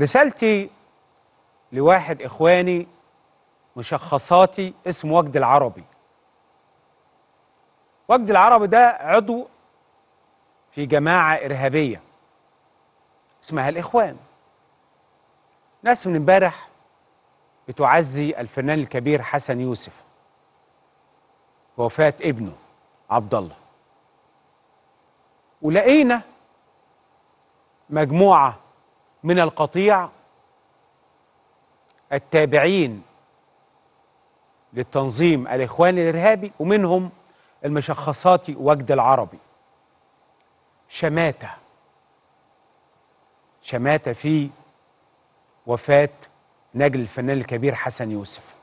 رسالتي لواحد إخواني مشخصاتي اسمه وجد العربي وجد العربي ده عضو في جماعة إرهابية اسمها الإخوان ناس من امبارح بتعزي الفنان الكبير حسن يوسف بوفاة ابنه عبد الله ولقينا مجموعة من القطيع التابعين للتنظيم الإخواني الإرهابي ومنهم المشخصات وجد العربي شماتة شماتة في وفاة نجل الفنان الكبير حسن يوسف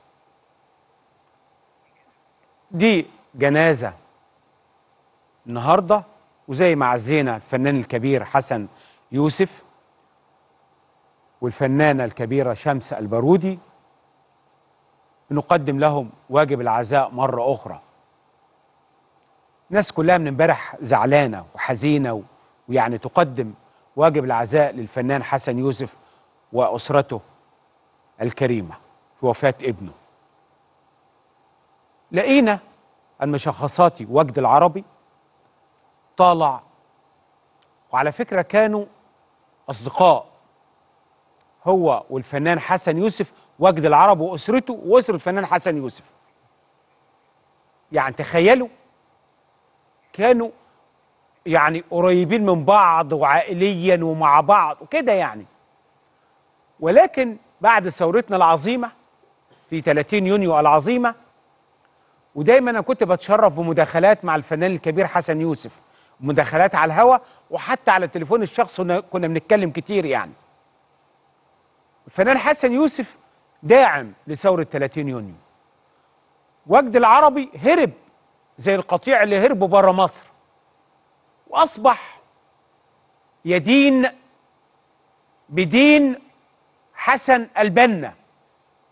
دي جنازة النهاردة وزي ما عزينا الفنان الكبير حسن يوسف والفنانة الكبيرة شمس البارودي نقدم لهم واجب العزاء مرة أخرى الناس كلها من امبارح زعلانة وحزينة ويعني تقدم واجب العزاء للفنان حسن يوسف وأسرته الكريمة في وفاة ابنه لقينا أن مشخصاتي وجد العربي طالع وعلى فكرة كانوا أصدقاء هو والفنان حسن يوسف وجد العرب واسرته واسره الفنان حسن يوسف يعني تخيلوا كانوا يعني قريبين من بعض وعائليا ومع بعض وكده يعني ولكن بعد ثورتنا العظيمه في 30 يونيو العظيمه ودايما انا كنت بتشرف بمداخلات مع الفنان الكبير حسن يوسف مداخلات على الهوا وحتى على التليفون الشخصي كنا بنتكلم كتير يعني الفنان حسن يوسف داعم لثورة 30 يونيو وجد العربي هرب زي القطيع اللي هربوا بره مصر وأصبح يدين بدين حسن البنا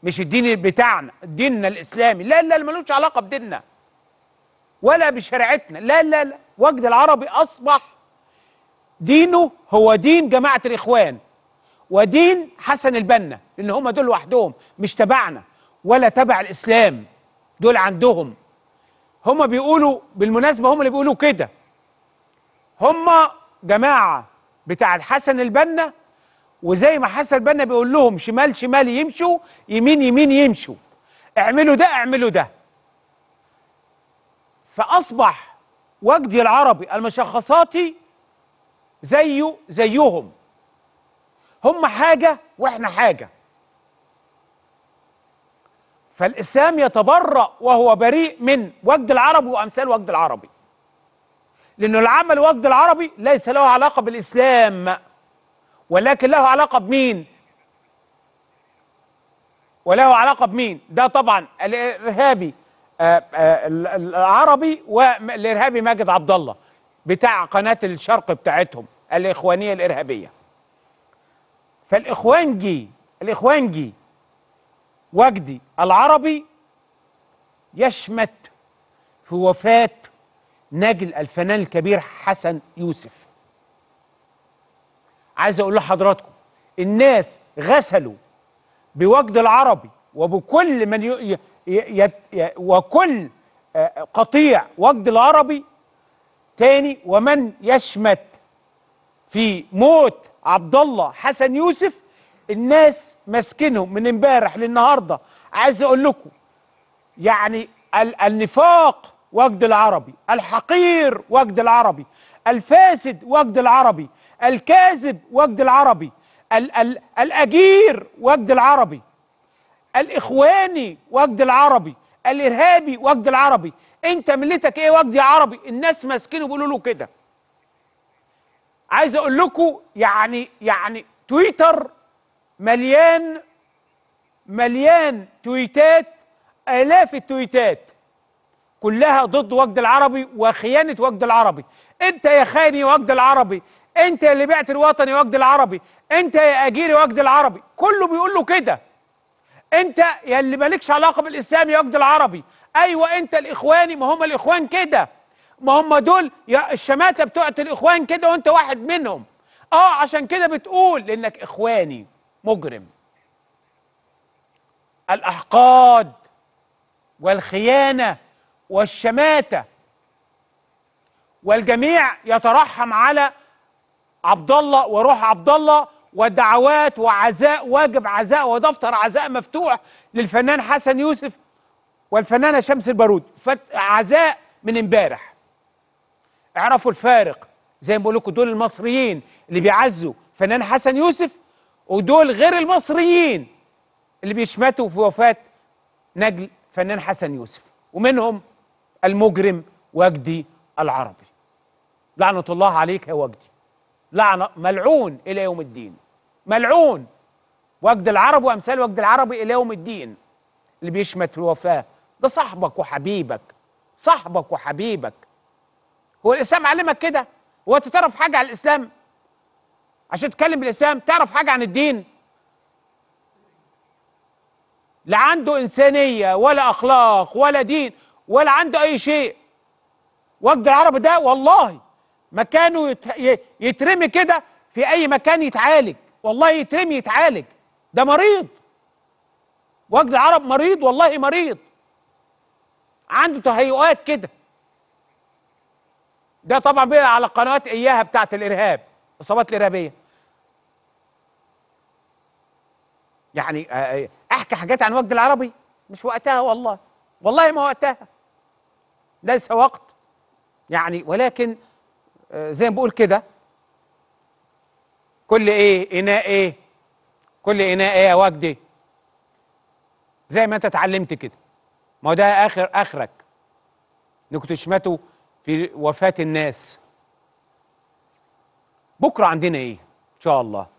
مش الدين بتاعنا ديننا الإسلامي لا لا ملوش علاقة بديننا ولا بشريعتنا لا لا لا وجد العربي أصبح دينه هو دين جماعة الإخوان ودين حسن البنا لان هم دول لوحدهم مش تبعنا ولا تبع الاسلام دول عندهم هم بيقولوا بالمناسبه هم اللي بيقولوا كده هم جماعه بتاع حسن البنا وزي ما حسن البنا بيقول لهم شمال شمال يمشوا يمين يمين يمشوا اعملوا ده اعملوا ده فاصبح وجدي العربي المشخصاتي زيه زيهم هم حاجة وإحنا حاجة فالإسلام يتبرأ وهو بريء من وجد العربي وأمثال وجد العربي لأنه العمل وجد العربي ليس له علاقة بالإسلام ولكن له علاقة بمين وله علاقة بمين ده طبعا الإرهابي آه، آه، العربي والإرهابي ماجد عبد الله بتاع قناة الشرق بتاعتهم الإخوانية الإرهابية فالإخوانجي الإخوانجي وجدي العربي يشمت في وفاة ناجل الفنان الكبير حسن يوسف عايز أقول لحضراتكم الناس غسلوا بوجد العربي وبكل من ي... ي... ي... وكل آه، قطيع وجد العربي تاني ومن يشمت في موت عبد الله حسن يوسف الناس ماسكينهم من امبارح للنهارده عايز اقول لكم يعني النفاق وجد العربي الحقير وجد العربي الفاسد وجد العربي الكاذب وجد العربي ال ال الاجير وجد العربي الاخواني وجد العربي الارهابي وجد العربي انت ملتك ايه وجد يا عربي الناس ماسكينه بيقولوا له كده عايز اقول لكم يعني يعني تويتر مليان مليان تويتات الاف التويتات كلها ضد وجد العربي وخيانه وجد العربي انت يا خاني وجد العربي انت اللي بعت الوطن وجد العربي انت يا اجيري وجد العربي كله بيقول له كده انت يا اللي مالكش علاقه بالاسلام يا وجد العربي ايوه انت الاخواني ما هم الاخوان كده ما هم دول يا الشماتة بتوعت الإخوان كده وأنت واحد منهم آه عشان كده بتقول لأنك إخواني مجرم الأحقاد والخيانة والشماتة والجميع يترحم على عبد الله وروح عبد الله ودعوات وعزاء واجب عزاء ودفتر عزاء مفتوح للفنان حسن يوسف والفنانه شمس البارود عزاء من امبارح اعرفوا الفارق زي ما بقول لكم دول المصريين اللي بيعزوا فنان حسن يوسف ودول غير المصريين اللي بيشمتوا في وفاه نجل فنان حسن يوسف ومنهم المجرم وجدي العربي لعنة الله عليك يا وجدي لعنة ملعون إلى يوم الدين ملعون وجد العرب وأمثال وجد العربي إلى يوم الدين اللي بيشمت الوفاة ده صاحبك وحبيبك صاحبك وحبيبك هو الاسلام علمك كده هو انت تعرف حاجه عن الاسلام عشان تتكلم بالاسلام تعرف حاجه عن الدين لا عنده انسانيه ولا اخلاق ولا دين ولا عنده اي شيء وجد العرب ده والله مكانه يترمي كده في اي مكان يتعالج والله يترمي يتعالج ده مريض وجد العرب مريض والله مريض عنده تهيؤات كده ده طبعا بقى على قناه اياها بتاعت الارهاب الاصابات الارهابيه يعني آه، آه، احكي حاجات عن وجد العربي مش وقتها والله والله ما وقتها ليس وقت يعني ولكن آه، زي ما بقول كده كل ايه اناء ايه كل اناء ايه يا وجدي زي ما انت اتعلمت كده ما ده اخر اخرك نكتشمته في وفاة الناس بكرة عندنا إيه إن شاء الله